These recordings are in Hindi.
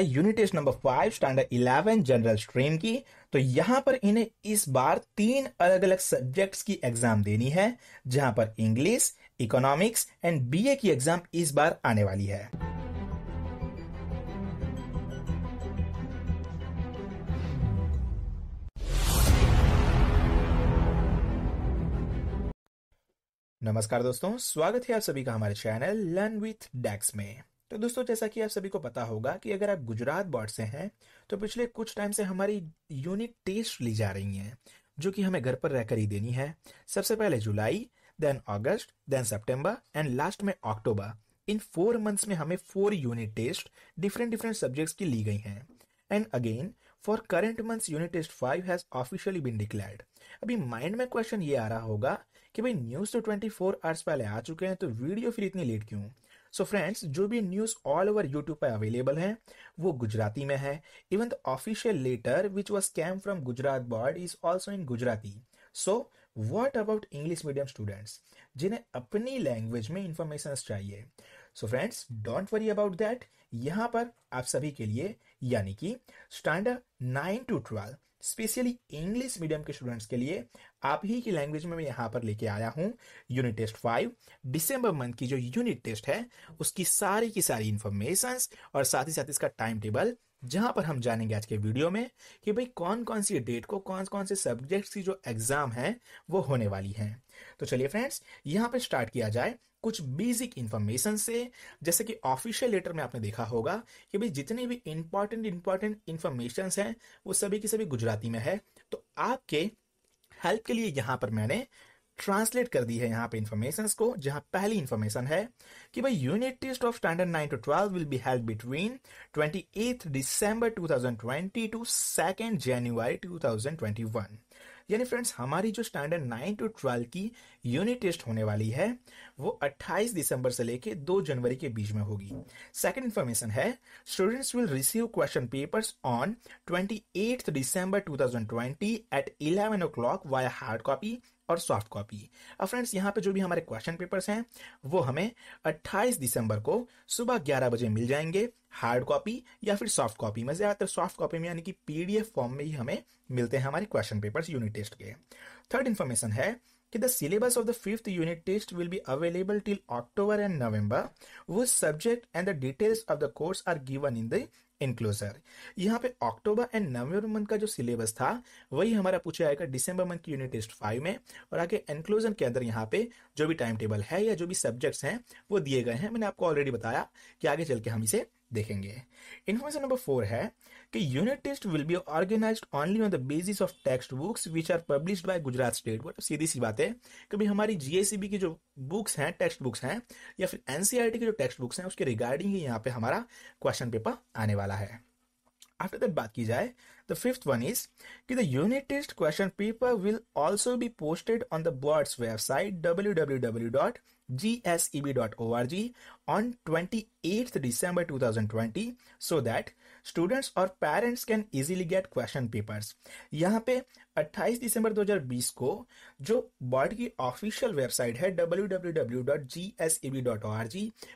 Unit test number five standard eleven general stream की तो यहां पर इन्हें इस बार तीन अलग अलग सब्जेक्ट्स की एग्जाम देनी है जहां पर इंग्लिश इकोनॉमिक्स एंड बीए की एग्जाम इस बार आने वाली है नमस्कार दोस्तों स्वागत है आप सभी का हमारे चैनल लर्न विथ डेक्स में तो दोस्तों जैसा कि आप सभी को पता होगा कि अगर आप गुजरात बॉर्ड से हैं तो पिछले कुछ टाइम से हमारी यूनिक टेस्ट ली जा रही हैं जो कि हमें घर पर रहकर ही देनी है सबसे पहले जुलाई देन अगस्त देन सितंबर एंड लास्ट में अक्टूबर इन फोर मंथ्स में हमें four unit test different different subjects की ली गई हैं and again for current months unit test five has officially been declared अभी माइंड में क्वेश्चन ये आ रहा होगा कि भाई न्यूज तो ट्वेंटी फोर आवर्स पहले आ चुके हैं तो वीडियो फिर इतनी लेट क्यों सो फ्रेंड्स जो भी न्यूज़ ऑल ओवर यूट्यूब पर अवेलेबल है वो गुजराती में है even the official letter which was came from Gujarat board is also in Gujarati so what about English medium students जिन्हें अपनी लैंग्वेज में इंफॉर्मेशन चाहिए so friends don't worry about that यहाँ पर आप सभी के लिए यानी कि standard nine to twelve specially English medium के स्टूडेंट्स के लिए आप ही की लैंग्वेज में मैं यहाँ पर लेके आया हूँ यूनिट टेस्ट फाइव दिसंबर मंथ की जो यूनिट टेस्ट है उसकी सारी की सारी इंफॉर्मेशन और साथ ही साथ इसका टाइम टेबल जहां पर हम जानेंगे आज के वीडियो में कि भाई कौन कौन सी डेट को कौन कौन से सब्जेक्ट्स की जो एग्जाम है वो होने वाली है तो चलिए फ्रेंड्स यहाँ पे स्टार्ट किया जाए कुछ बेसिक इन्फॉर्मेशन से जैसे कि ऑफिशियल लेटर में आपने देखा होगा कि भाई जितने भी इंपॉर्टेंट इंपॉर्टेंट इन्फॉर्मेशन है वो सभी की सभी गुजराती में है तो आपके हेल्प के लिए यहां पर मैंने ट्रांसलेट कर दी है यहाँ पे इन्फॉर्मेशन को जहां पहली इन्फॉर्मेशन है कि भाई unit test of standard nine to twelve will be held between twenty eighth December two thousand twenty to second January two thousand twenty one यानी फ्रेंड्स हमारी जो स्टैंडर्ड नाइन टू ट्वेल्व की यूनिट टेस्ट होने वाली है वो 28 दिसंबर से लेके 2 जनवरी के बीच में होगी सेकंड इन्फॉर्मेशन है students will receive question papers on twenty December 2020 at 11 clock via hard copy और सॉफ्ट कॉपी अब फ्रेंड्स यहाँ पे जो भी हमारे क्वेश्चन पेपर्स हैं वो हमें 28 दिसंबर को सुबह 11 बजे मिल जाएंगे हार्ड कॉपी या फिर सॉफ्ट कॉपी में ज़्यादातर सॉफ्ट कॉपी में यानी कि पीडीएफ फॉर्म में ही हमें मिलते हैं हमारे क्वेश्चन पेपर्स यूनिट टेस्ट के थर्ड इन्फॉर्मेशन है कि the syllabus of the fifth unit test will be available till October and November वो subject and the details of the course are given in the enclosure यहाँ पे अक्टूबर एंड नवंबर मंथ का जो सिलेबस था वही हमारा पूछा जाएगा दिसंबर मंथ की यूनिट टेस्ट फाइव में और आगे एनक्लोजन के अंदर यहाँ पे जो भी टाइम टेबल है या जो भी सब्जेक्ट्स हैं वो दिए गए हैं मैंने आपको ऑलरेडी बताया कि आगे चल के हम इसे देखेंगे इन्फॉर्मेशन नंबर फोर है कि unit test will be organise only on the basis of text books which are publish by Gujarat state board सीधी सी बात है कभी हमारी जीएसीबी की जो बुक्स हैं टेक्स्ट बुक्स हैं या फिर एनसीआरटी e की जो टेक्स्ट बुक्स हैं उसके रिगार्डिंग ही यहाँ पे हमारा क्वेश्चन पेपर आने वाला है आफ्टर दैट बात की जाए द फिफ्थ वन इज कि the unit test question paper will also be posted on the board's website W W W dot gseb.org e on 28th December 2020 so that students और parents can easily get question papers. यहाँ पे 28 दिसंबर 2020 को जो बोर्ड की ऑफिशियल वेबसाइट है www.gseb.org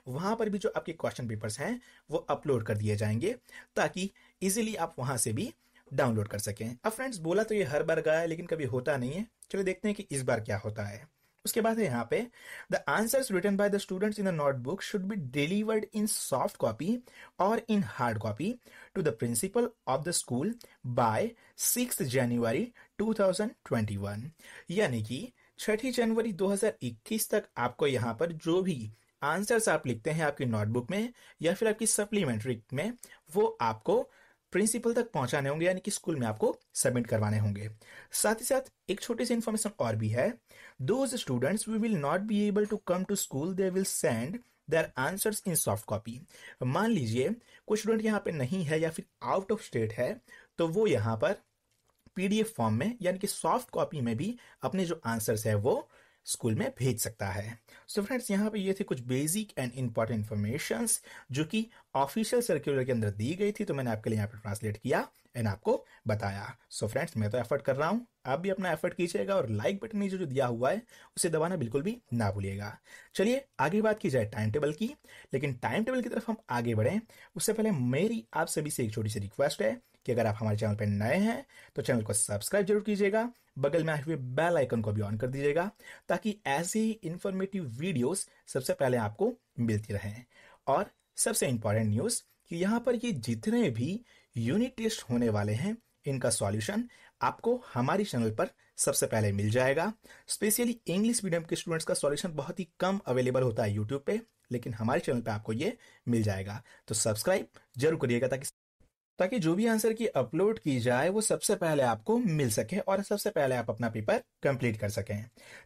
वहां पर भी जो आपके क्वेश्चन पेपर्स हैं वो अपलोड कर दिए जाएंगे ताकि इजीली आप वहां से भी डाउनलोड कर सकें अब फ्रेंड्स बोला तो ये हर बार गया लेकिन कभी होता नहीं है चलिए देखते हैं कि इस बार क्या होता है उसके बाद है यहाँ पे the answer return by the students in the notebook should be delivered in soft copy और in hard copy to the principal of the school by six January 2021 यानी कि छठी जनवरी 2021 तक आपको यहाँ पर जो भी आंसर्स आप लिखते हैं आपकी नोटबुक में या फिर आपकी सप्लीमेंट्री में वो आपको प्रिंसिपल तक पहुंचाने होंगे यानी कि स्कूल में आपको सबमिट करवाने होंगे साथ ही साथ एक छोटी सी इन्फॉर्मेशन और भी है those students we will not be able to come to school they will send their answer in soft copy मान लीजिए कोई स्टूडेंट यहाँ पे नहीं है या फिर आउट ऑफ स्टेट है तो वो यहाँ पर पीडीएफ फॉर्म में यानी कि सॉफ्ट कॉपी में भी अपने जो आंसर्स है वो स्कूल में भेज सकता है सो फ्रेंड्स यहाँ पे ये थे कुछ बेसिक एंड इंपॉर्टेंट इन्फॉर्मेशन जो कि ऑफिशियल सर्कुलर के अंदर दी गई थी तो मैंने आपके लिए यहाँ पे ट्रांसलेट किया एंड आपको बताया सो so फ्रेंड्स मैं तो एफर्ट कर रहा हूँ आप भी अपना एफर्ट कीजिएगा और लाइक बटन नीचे जो दिया हुआ है उसे दबाना बिल्कुल भी ना भूलिएगा चलिए आगे बात की जाए टाइम टेबल की लेकिन टाइम टेबल की तरफ हम आगे बढ़ें उससे पहले मेरी आप सभी से एक छोटी सी रिक्वेस्ट है कि अगर आप हमारे चैनल पर नए हैं तो चैनल को सब्सक्राइब जरूर कीजिएगा बगल में आए हुए बेल आइकन को भी ऑन कर दीजिएगा ताकि ऐसी ही इन्फॉर्मेटिव वीडियोस सबसे पहले आपको मिलती रहे और सबसे इंपॉर्टेंट न्यूज़ कि यहाँ पर ये जितने भी यूनिट टेस्ट होने वाले हैं इनका सॉल्यूशन आपको हमारी चैनल पर सबसे पहले मिल जाएगा स्पेशली इंग्लिश मीडियम के स्टूडेंट्स का सॉल्यूशन बहुत ही कम अवेलेबल होता है यूट्यूब पे लेकिन हमारे चैनल पे आपको ये मिल जाएगा तो सब्सक्राइब जरूर करिएगा ताकि ताकि जो भी आंसर की अपलोड की जाए वो सबसे पहले आपको मिल सके और सबसे पहले आप अपना पेपर कंप्लीट कर सकें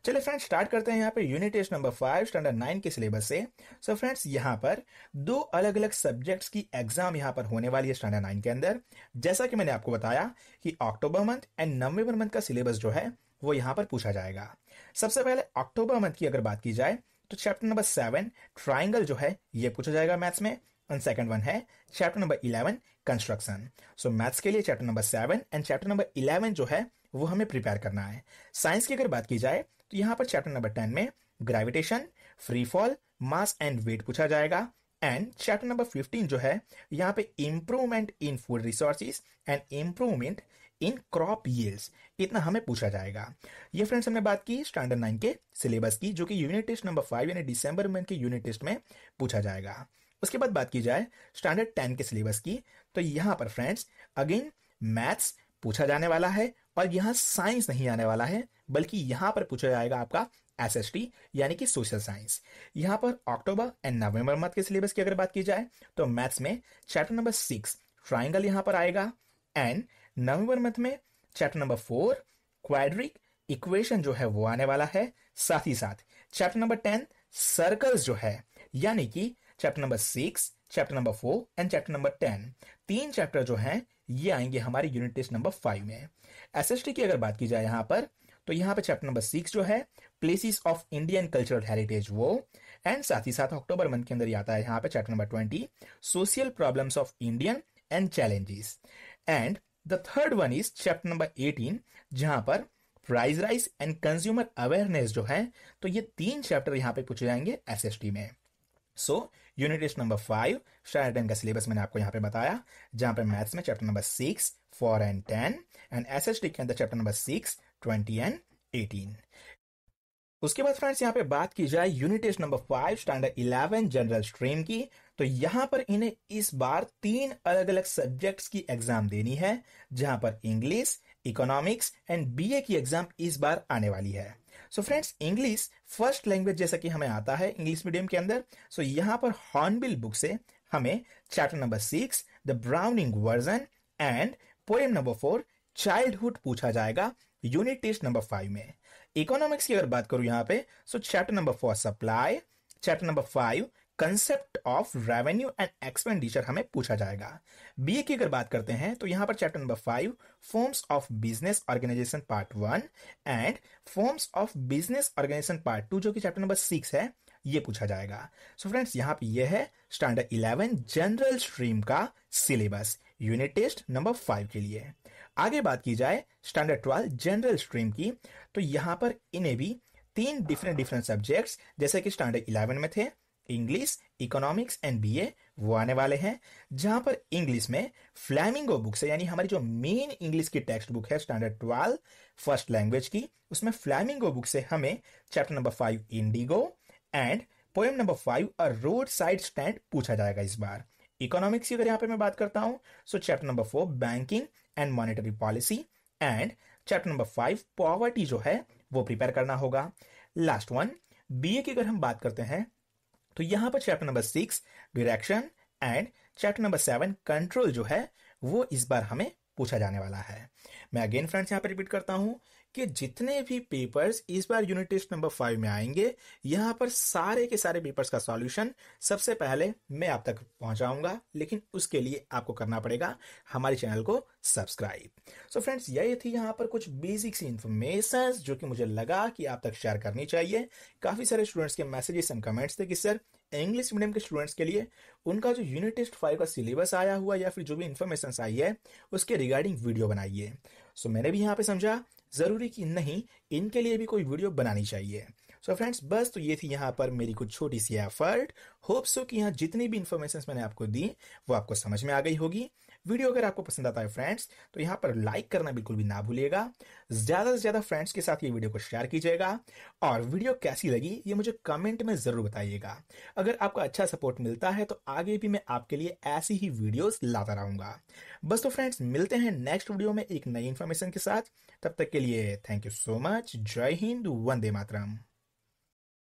चलिए फ्रेंड्स स्टार्ट करते हैं यहाँ पे unit test number five standard nine के सिलेबस से सो फ्रेंड्स यहाँ पर दो अलग अलग सब्जेक्ट्स की एग्जाम यहाँ पर होने वाली है स्टैंडर्ड नाइन के अंदर जैसा कि मैंने आपको बताया कि अक्टूबर मंथ एंड नवम्बर मंथ का सिलेबस जो है वो यहाँ पर पूछा जाएगा सबसे पहले अक्टूबर मंथ की अगर बात की जाए तो चैप्टर नंबर सेवन ट्राइंगल जो है ये पूछा जाएगा मैथ्स में एंड सेकंड वन है chapter number eleven construction so maths के लिए chapter number seven and chapter number eleven जो है वो हमें प्रिपेयर करना है साइंस की अगर बात की जाए तो यहाँ पर चैप्टर नंबर टेन में gravitation free fall mass and weight पूछा जाएगा एंड चैप्टर नंबर फिफ्टीन जो है यहाँ पे improvement in food resources and improvement in crop yields इतना हमें पूछा जाएगा ये फ्रेंड्स हमने बात की स्टैंडर्ड नाइन के सिलेबस की जो कि यूनिट टेस्ट नंबर फाइव यानी दिसंबर मंथ के यूनिट टेस्ट में पूछा जाएगा उसके बाद बात की जाए स्टैंडर्ड टेन के सिलेबस की तो यहां पर फ्रेंड्स अगेन मैथ्स पूछा जाने वाला है और यहां साइंस नहीं आने वाला है बल्कि यहां पर पूछा जाएगा आपका एस यानी कि सोशल साइंस यहां पर अक्टूबर एंड नवंबर मंथ के सिलेबस की अगर बात की जाए तो मैथ्स में चैप्टर नंबर सिक्स ट्राइंगल यहां पर आएगा एंड नवंबर मंथ में chapter number four quadratic equation जो है वो आने वाला है साथ ही साथ चैप्टर नंबर टेन सर्कल्स जो है यानी कि chapter number six chapter number four and chapter number ten तीन चैप्टर जो हैं ये आएंगे हमारे यूनिट टेस्ट नंबर फाइव में एसएसटी की अगर बात की जाए यहाँ पर तो यहाँ पर चैप्टर नंबर सिक्स जो है places of Indian cultural heritage वो एंड साथ ही साथ अक्टूबर मंथ के अंदर ही आता है यहाँ पे chapter number twenty social problems of Indian and challenges and the third one is chapter number eighteen जहां पर price rise and consumer awareness जो है तो ये तीन चैप्टर यहाँ पे पूछे जाएंगे एसएसटी में so so, unit test number five standard का सिलेबस मैंने आपको यहाँ पे बताया जहां पर मैथ्स में chapter number six four and ten and S S T के अंदर chapter number six twenty and eighteen उसके बाद फ्रेंड्स यहाँ पे बात की जाए unit test number five standard eleven general stream की तो यहाँ पर इन्हें इस बार तीन अलग अलग सब्जेक्ट्स की एग्जाम देनी है जहां पर इंग्लिश इकोनॉमिक्स एंड बीए की एग्जाम इस बार आने वाली है so friends English first language जैसा कि हमें आता है इंग्लिश मीडियम के अंदर सो so यहाँ पर हॉर्नबिल बुक से हमें chapter number six the Browning version and poem number four childhood पूछा जाएगा यूनिट टेस्ट नंबर फाइव में इकोनॉमिक्स की अगर बात करूं यहां पे so chapter number four supply chapter number five concept of revenue and expenditure हमें पूछा जाएगा बीए की अगर बात करते हैं तो यहां पर chapter number five forms of business organisation part one and forms of business organisation part two जो कि चैप्टर नंबर सिक्स है ये पूछा जाएगा सो फ्रेंड्स यहाँ पे ये है स्टैंडर्ड इलेवन जनरल स्ट्रीम का syllabus unit test number five के लिए आगे बात की जाए स्टैंडर्ड ट्वेल्व जनरल स्ट्रीम की तो यहाँ पर इन्हें भी तीन डिफरेंट डिफरेंट सब्जेक्ट्स जैसे कि स्टैंडर्ड इलेवन में थे इंग्लिश इकोनॉमिक्स एंड बीए वो आने वाले हैं जहां पर इंग्लिश में फ्लैमिंगो बुक से यानी हमारी जो मेन इंग्लिश की टेक्स्ट बुक है स्टैंडर्ड ट्वेल्व फर्स्ट लैंग्वेज की उसमें फ्लैमिंगो बुक से हमें chapter number five Indigo and poem number five a road side stand पूछा जाएगा इस बार इकोनॉमिक्स की अगर यहाँ पर मैं बात करता हूँ so chapter number four banking and monetary policy and chapter number five poverty जो है वो प्रिपेयर करना होगा लास्ट वन बीए की अगर हम बात करते हैं तो यहां पर chapter number six direction and chapter number seven control जो है वो इस बार हमें पूछा जाने वाला है मैं अगेन फ्रेंड्स यहाँ पर रिपीट करता हूं कि जितने भी पेपर्स इस बार यूनिट टेस्ट नंबर फाइव में आएंगे यहाँ पर सारे के सारे पेपर्स का सॉल्यूशन सबसे पहले मैं आप तक पहुंचाऊंगा लेकिन उसके लिए आपको करना पड़ेगा हमारे चैनल को सब्सक्राइब सो फ्रेंड्स यही थी यहाँ पर कुछ बेसिक सी इन्फॉर्मेशन जो कि मुझे लगा कि आप तक शेयर करनी चाहिए काफ़ी सारे स्टूडेंट्स के मैसेजेस एंड कमेंट्स थे कि सर इंग्लिश मीडियम के स्टूडेंट्स के लिए उनका जो यूनिट टेस्ट फाइव का सिलेबस आया हुआ या फिर जो भी इन्फॉर्मेशन आई है उसके रिगार्डिंग वीडियो बनाइए सो so, मैंने भी यहाँ पे समझा ज़रूरी कि नहीं इनके लिए भी कोई वीडियो बनानी चाहिए सो so फ्रेंड्स बस तो ये थी यहाँ पर मेरी कुछ छोटी सी एफर्ट होप सो कि यहाँ जितनी भी इन्फॉर्मेशन मैंने आपको दी वो आपको समझ में आ गई होगी वीडियो अगर आपको पसंद आता है फ्रेंड्स तो यहाँ पर लाइक करना बिल्कुल भी ना भूलिएगा ज्यादा से ज्यादा फ्रेंड्स के साथ ये वीडियो को शेयर कीजिएगा और वीडियो कैसी लगी ये मुझे कमेंट में जरूर बताइएगा अगर आपको अच्छा सपोर्ट मिलता है तो आगे भी मैं आपके लिए ऐसी ही वीडियोस लाता रहूंगा बस तो फ्रेंड्स मिलते हैं नेक्स्ट वीडियो में एक नई इन्फॉर्मेशन के साथ तब तक के लिए थैंक यू सो मच जय हिंद वंदे मातरम